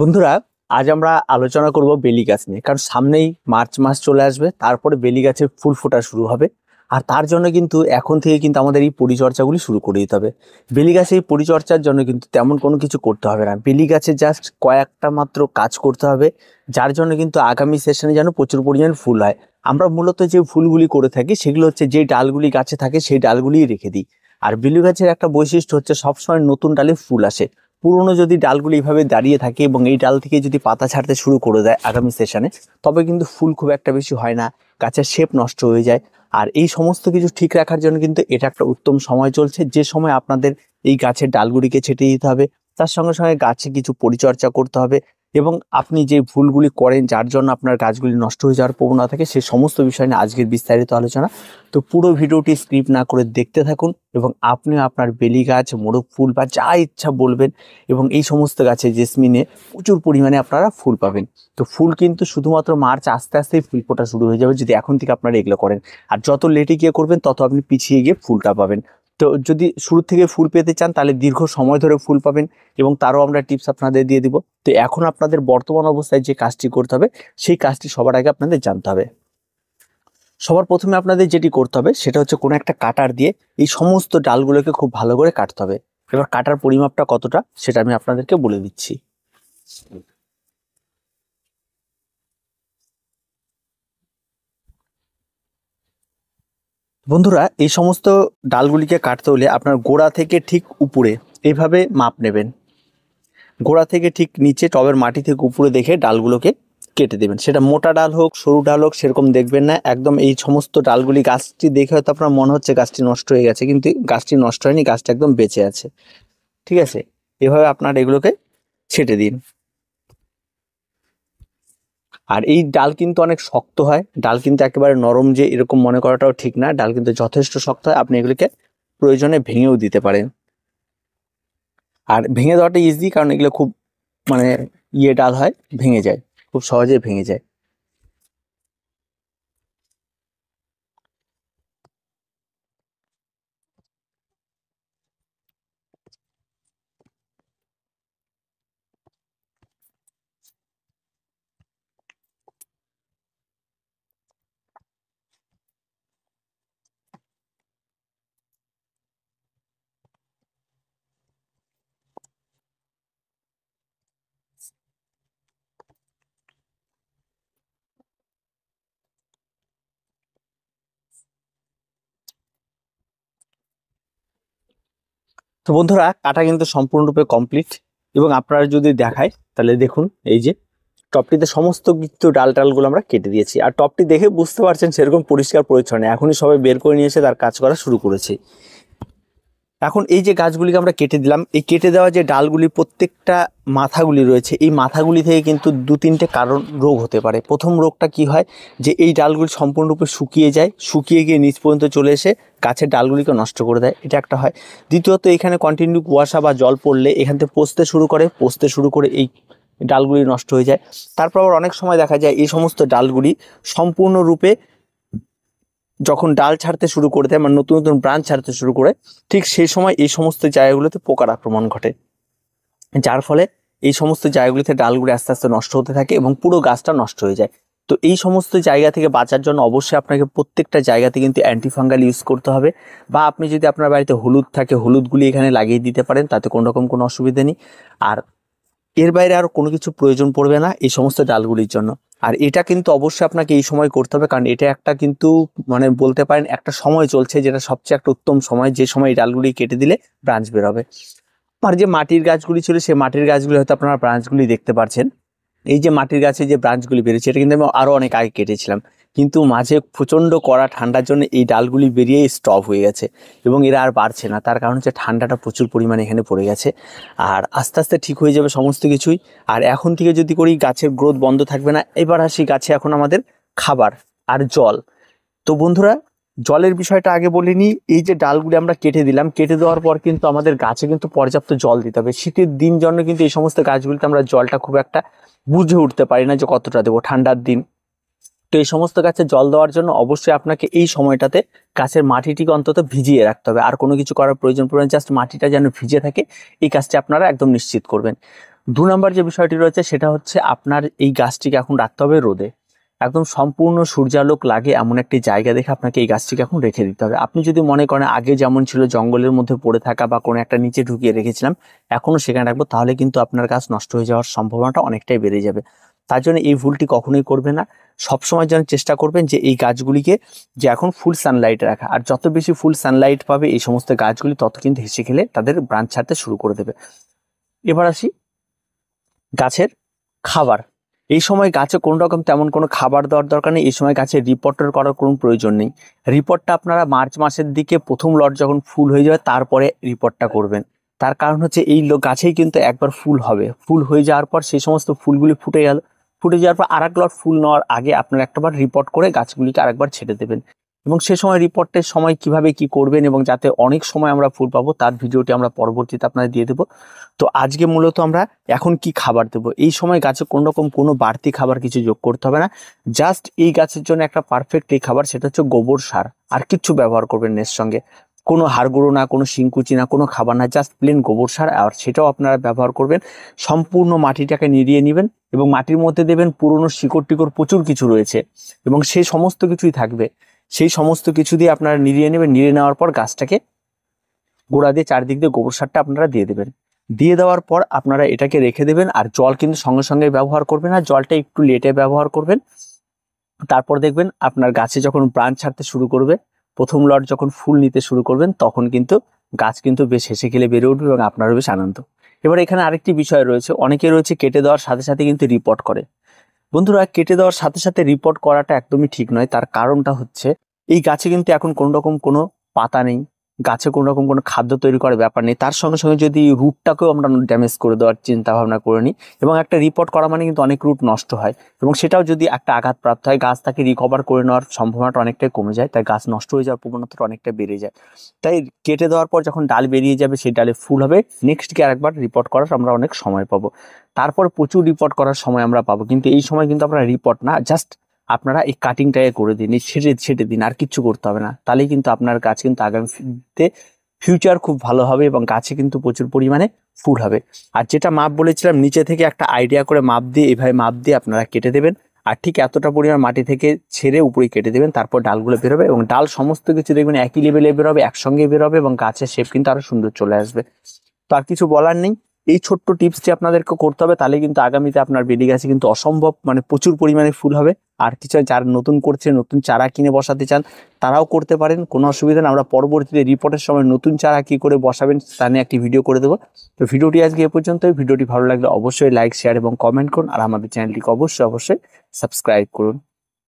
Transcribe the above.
বন্ধুরা আজ আমরা আলোচনা করব বেলি গাছ নিয়ে কারণ সামনেই মার্চ মাস চলে আসবে তারপরে বেলি গাছে ফুল ফোটা শুরু হবে আর তার জন্য কিন্তু এখন থেকে কিন্তু আমাদের এই পরিচর্যাগুলি শুরু করে দিতে হবে বেলি গাছে এই পরিচর্যার জন্য কিন্তু তেমন কোনো কিছু করতে হবে না বেলি গাছে জাস্ট কয়েকটা মাত্র কাজ করতে হবে যার জন্য কিন্তু আগামী সেশনে যেন প্রচুর পরিমাণ ফুল হয় আমরা মূলত যে ফুলগুলি করে থাকি সেগুলো হচ্ছে যে ডালগুলি গাছে থাকে সেই ডালগুলিই রেখে দিই আর বেলি গাছের একটা বৈশিষ্ট্য হচ্ছে সবসময় নতুন ডালে ফুল আসে পুরনো যদি ডালগুলি এইভাবে দাঁড়িয়ে থাকে এবং এই ডাল থেকে যদি পাতা ছাড়তে শুরু করে দেয় আগামী সেশনে তবে কিন্তু ফুল খুব একটা বেশি হয় না গাছের শেপ নষ্ট হয়ে যায় আর এই সমস্ত কিছু ঠিক রাখার জন্য কিন্তু এটা একটা উত্তম সময় চলছে যে সময় আপনাদের এই গাছের ডালগুলিকে ছেটে দিতে হবে তার সঙ্গে সঙ্গে গাছে কিছু পরিচর্যা করতে হবে এবং আপনি যে ভুলগুলি করেন যার জন্য আপনার গাছগুলি নষ্ট হয়ে যাওয়ার প্রবণতা থাকে সে সমস্ত বিষয় নিয়ে আজকের বিস্তারিত আলোচনা তো পুরো ভিডিওটি স্ক্রিপ না করে দেখতে থাকুন এবং আপনিও আপনার বেলি গাছ মোরগ ফুল বা যা ইচ্ছা বলবেন এবং এই সমস্ত গাছে জেসমিনে প্রচুর পরিমাণে আপনারা ফুল পাবেন তো ফুল কিন্তু শুধুমাত্র মার্চ আস্তে আস্তেই ফুল ফোটা শুরু হয়ে যাবে যদি এখন থেকে আপনারা এগুলো করেন আর যত লেটে গিয়ে করবেন তত আপনি পিছিয়ে গিয়ে ফুলটা পাবেন তো যদি শুরু থেকে ফুল পেতে চান তাহলে দীর্ঘ সময় ধরে ফুল পাবেন এবং তারও আমরা টিপস আপনাদের দিয়ে দিব তো এখন আপনাদের বর্তমান অবস্থায় যে কাজটি করতে হবে সেই কাজটি সবার আগে আপনাদের জানতে হবে সবার প্রথমে আপনাদের যেটি করতে হবে সেটা হচ্ছে কোনো একটা কাটার দিয়ে এই সমস্ত ডালগুলোকে খুব ভালো করে কাটতে হবে এবার কাটার পরিমাপটা কতটা সেটা আমি আপনাদেরকে বলে দিচ্ছি বন্ধুরা এই সমস্ত ডালগুলিকে কাটতে হলে আপনার গোড়া থেকে ঠিক উপরে এইভাবে মাপ নেবেন গোড়া থেকে ঠিক নিচে টবের মাটি থেকে উপরে দেখে ডালগুলোকে কেটে দেবেন সেটা মোটা ডাল হোক সরু ডাল হোক সেরকম দেখবেন না একদম এই সমস্ত ডালগুলি গাছটি দেখে হয়তো আপনার মনে হচ্ছে গাছটি নষ্ট হয়ে গেছে কিন্তু গাছটি নষ্ট হয়নি গাছটা একদম বেঁচে আছে ঠিক আছে এভাবে আপনার এগুলোকে ছেটে দিন আর এই ডাল কিন্তু অনেক শক্ত হয় ডাল কিন্তু একেবারে নরম যে এরকম মনে করাটাও ঠিক না ডাল কিন্তু যথেষ্ট শক্ত হয় আপনি এগুলিকে প্রয়োজনে ভেঙেও দিতে পারেন আর ভেঙে দেওয়াটা ইজি কারণ এগুলো খুব মানে ইয়ে ডাল হয় ভেঙে যায় খুব সহজে ভেঙে যায় তো বন্ধুরা কাটা কিন্তু সম্পূর্ণরূপে কমপ্লিট এবং আপনারা যদি দেখায় তাহলে দেখুন এই যে টপটিতে সমস্ত কিছু ডাল টালগুলো আমরা কেটে দিয়েছি আর টপটি দেখে বুঝতে পারছেন সেরকম পরিষ্কার পরিচ্ছন্ন এখনই সবাই বের করে নিয়েছে তার কাজ করা শুরু করেছে এখন এই যে গাছগুলিকে আমরা কেটে দিলাম এই কেটে দেওয়া যে ডালগুলি প্রত্যেকটা মাথাগুলি রয়েছে এই মাথাগুলি থেকে কিন্তু দু তিনটে কারণ রোগ হতে পারে প্রথম রোগটা কি হয় যে এই ডালগুলি সম্পূর্ণরূপে শুকিয়ে যায় শুকিয়ে গিয়ে নিচ পর্যন্ত চলে এসে গাছের ডালগুলিকে নষ্ট করে দেয় এটা একটা হয় দ্বিতীয়ত এখানে কন্টিনিউ কুয়াশা বা জল পড়লে এখান থেকে পচতে শুরু করে পচতে শুরু করে এই ডালগুলি নষ্ট হয়ে যায় তারপর আবার অনেক সময় দেখা যায় এই সমস্ত ডালগুলি সম্পূর্ণরূপে যখন ডাল ছাড়তে শুরু করে দেয় মানে নতুন নতুন ব্রাঞ্চ ছাড়তে শুরু করে ঠিক সেই সময় এই সমস্ত জায়গাগুলোতে পোকার আক্রমণ ঘটে যার ফলে এই সমস্ত জায়গাগুলিতে ডালগুলি আস্তে আস্তে নষ্ট হতে থাকে এবং পুরো গাছটা নষ্ট হয়ে যায় তো এই সমস্ত জায়গা থেকে বাঁচার জন্য অবশ্যই আপনাকে প্রত্যেকটা জায়গাতে কিন্তু অ্যান্টিফাঙ্গাল ইউজ করতে হবে বা আপনি যদি আপনার বাড়িতে হলুদ থাকে হলুদগুলি এখানে লাগিয়ে দিতে পারেন তাতে কোনো রকম কোনো অসুবিধা নেই আর এর বাইরে আর কোনো কিছু প্রয়োজন পড়বে না এই সমস্ত ডালগুলির জন্য আর এটা কিন্তু অবশ্যই আপনাকে এই সময় করতে হবে কারণ এটা একটা কিন্তু মানে বলতে পারেন একটা সময় চলছে যেটা সবচেয়ে একটা উত্তম সময় যে সময় ডালগুলি কেটে দিলে ব্রাঞ্চ বেরোবে আর যে মাটির গাছগুলি ছিল সেই মাটির গাছগুলি হয়তো আপনারা ব্রাঞ্চগুলি দেখতে পারছেন এই যে মাটির গাছে যে ব্রাঞ্চগুলি বেরিয়েছে এটা কিন্তু আমি আরও অনেক আগে কেটেছিলাম কিন্তু মাঝে প্রচণ্ড কড়া ঠান্ডার জন্য এই ডালগুলি বেরিয়ে স্টপ হয়ে গেছে এবং এরা আর বাড়ছে না তার কারণ হচ্ছে ঠান্ডাটা প্রচুর পরিমাণে এখানে পড়ে গেছে আর আস্তে আস্তে ঠিক হয়ে যাবে সমস্ত কিছুই আর এখন থেকে যদি করি গাছের গ্রোথ বন্ধ থাকবে না এবার আসি গাছে এখন আমাদের খাবার আর জল তো বন্ধুরা জলের বিষয়টা আগে বলিনি এই যে ডালগুলি আমরা কেটে দিলাম কেটে দেওয়ার পর কিন্তু আমাদের গাছে কিন্তু পর্যাপ্ত জল দিতে হবে শীতের দিন জন্য কিন্তু এই সমস্ত গাছগুলিতে আমরা জলটা খুব একটা বুঝে উঠতে পারি না যে কতটা দেবো ঠান্ডার দিন তো এই সমস্ত গাছে জল দেওয়ার জন্য অবশ্যই আপনাকে এই সময়টাতে গাছের মাটিটিকে অন্তত ভিজিয়ে রাখতে হবে আর কোনো কিছু করার প্রয়োজন পড়বে না জাস্ট মাটিটা যেন ভিজে থাকে এই কাজটি আপনারা একদম নিশ্চিত করবেন দু নম্বর যে বিষয়টি রয়েছে সেটা হচ্ছে আপনার এই গাছটিকে এখন রাখতে হবে রোদে একদম সম্পূর্ণ সূর্যালোক লাগে এমন একটি জায়গা দেখে আপনাকে এই গাছটিকে এখন রেখে দিতে হবে আপনি যদি মনে করেন আগে যেমন ছিল জঙ্গলের মধ্যে পড়ে থাকা বা কোনো একটা নিচে ঢুকিয়ে রেখেছিলাম এখনও সেখানে রাখবো তাহলে কিন্তু আপনার গাছ নষ্ট হয়ে যাওয়ার সম্ভাবনাটা অনেকটাই বেড়ে যাবে তার জন্য এই ভুলটি কখনোই করবে না সবসময় যেন চেষ্টা করবেন যে এই গাছগুলিকে যে এখন ফুল সানলাইট রাখা আর যত বেশি ফুল সানলাইট পাবে এই সমস্ত গাছগুলি তত কিন্তু হেসে খেলে তাদের ব্রাঞ্চ ছাড়তে শুরু করে দেবে এবার আসি গাছের খাবার এই সময় গাছে কোন রকম তেমন কোনো খাবার দেওয়ার দরকার নেই এই সময় গাছে রিপোর্টার করার কোনো প্রয়োজন নেই রিপোর্টটা আপনারা মার্চ মাসের দিকে প্রথম লট যখন ফুল হয়ে যাবে তারপরে রিপোর্টটা করবেন তার কারণ হচ্ছে এই গাছেই কিন্তু একবার ফুল হবে ফুল হয়ে যাওয়ার পর সেই সমস্ত ফুলগুলি ফুটে গেল ফুটে যাওয়ার পর আর লট ফুল নেওয়ার আগে আপনারা একটাবার রিপোর্ট করে গাছগুলিকে আরেকবার ছেড়ে দেবেন এবং সে সময় রিপোর্টের সময় কিভাবে কি করবেন এবং যাতে অনেক সময় আমরা ফুল পাবো তার ভিডিওটি আমরা পরবর্তীতে আপনাদের দিয়ে দেবো তো আজকে মূলত আমরা এখন কি খাবার দেবো এই সময় গাছে কোন রকম কোনো বাড়তি খাবার কিছু যোগ করতে হবে না জাস্ট এই গাছের জন্য একটা পারফেক্ট এই খাবার সেটা হচ্ছে গোবর সার আর কিছু ব্যবহার করবেন এর সঙ্গে কোনো হাড়গুঁড়ো না কোনো শিংকুচি না কোনো খাবার না জাস্ট প্লেন গোবর সার আর সেটাও আপনারা ব্যবহার করবেন সম্পূর্ণ মাটিটাকে নিড়িয়ে নেবেন এবং মাটির মধ্যে দেবেন পুরনো শিকড় টিকড় প্রচুর কিছু রয়েছে এবং সেই সমস্ত কিছুই থাকবে সেই সমস্ত কিছু দিয়ে আপনারা নিড়িয়ে নেবেন নিড়িয়ে নেওয়ার পর গাছটাকে গোড়া দিয়ে চারদিক দিয়ে গোবর সারটা আপনারা দিয়ে দেবেন দিয়ে দেওয়ার পর আপনারা এটাকে রেখে দেবেন আর জল কিন্তু সঙ্গে সঙ্গে ব্যবহার করবেন আর জলটা একটু লেটে ব্যবহার করবেন তারপর দেখবেন আপনার গাছে যখন ব্রাঞ্চ ছাড়তে শুরু করবে প্রথম লট যখন ফুল নিতে শুরু করবেন তখন কিন্তু গাছ কিন্তু বেশ হেসে খেলে বেড়ে উঠবে এবং আপনারও বেশ আনন্দ এবার এখানে আরেকটি বিষয় রয়েছে অনেকে রয়েছে কেটে দেওয়ার সাথে সাথে কিন্তু রিপোর্ট করে বন্ধুরা কেটে দেওয়ার সাথে সাথে রিপোর্ট করাটা একদমই ঠিক নয় তার কারণটা হচ্ছে এই গাছে কিন্তু এখন কোনো রকম কোনো পাতা নেই গাছে কোনো রকম কোনো খাদ্য তৈরি করার ব্যাপার নেই তার সঙ্গে সঙ্গে যদি রুটটাকেও আমরা ড্যামেজ করে দেওয়ার চিন্তা ভাবনা করে নিই এবং একটা রিপোর্ট করা মানে কিন্তু অনেক রুট নষ্ট হয় এবং সেটাও যদি একটা আঘাতপ্রাপ্ত হয় গাছ তাকে রিকভার করে নেওয়ার সম্ভাবনাটা অনেকটাই কমে যায় তাই গাছ নষ্ট হয়ে যাওয়ার প্রবণতাটা অনেকটা বেড়ে যায় তাই কেটে দেওয়ার পর যখন ডাল বেরিয়ে যাবে সেই ডালে ফুল হবে নেক্সট কি আরেকবার রিপোর্ট করার আমরা অনেক সময় পাবো তারপর প্রচুর রিপোর্ট করার সময় আমরা পাবো কিন্তু এই সময় কিন্তু আমরা রিপোর্ট না জাস্ট আপনারা এই কাটিংটাকে করে দিন এই ছেঁটে ছেটে দিন আর কিচ্ছু করতে হবে না তাহলেই কিন্তু আপনার গাছ কিন্তু আগামীতে ফিউচার খুব ভালো হবে এবং গাছে কিন্তু প্রচুর পরিমাণে ফুল হবে আর যেটা মাপ বলেছিলাম নিচে থেকে একটা আইডিয়া করে মাপ দিয়ে এভাবে মাপ দিয়ে আপনারা কেটে দেবেন আর ঠিক এতটা পরিমাণ মাটি থেকে ছেড়ে উপরে কেটে দেবেন তারপর ডালগুলো বেরোবে এবং ডাল সমস্ত কিছু দেখবেন একই লেভেলে বেরোবে একসঙ্গে বেরোবে এবং গাছের শেপ কিন্তু আরও সুন্দর চলে আসবে তো আর কিছু বলার নেই এই ছোট্ট টিপসটি আপনাদেরকে করতে হবে তাহলে কিন্তু আগামীতে আপনার বেলি গাছে কিন্তু অসম্ভব মানে প্রচুর পরিমাণে ফুল হবে আর কিছু যারা নতুন করছে নতুন চারা কিনে বসাতে চান তারাও করতে পারেন কোনো অসুবিধা না আমরা পরবর্তীতে রিপোর্টের সময় নতুন চারা কি করে বসাবেন তা নিয়ে একটি ভিডিও করে দেবো তো ভিডিওটি আজকে এ পর্যন্ত ভিডিওটি ভালো লাগলে অবশ্যই লাইক শেয়ার এবং কমেন্ট করুন আর আমাদের চ্যানেলটিকে অবশ্যই অবশ্যই সাবস্ক্রাইব করুন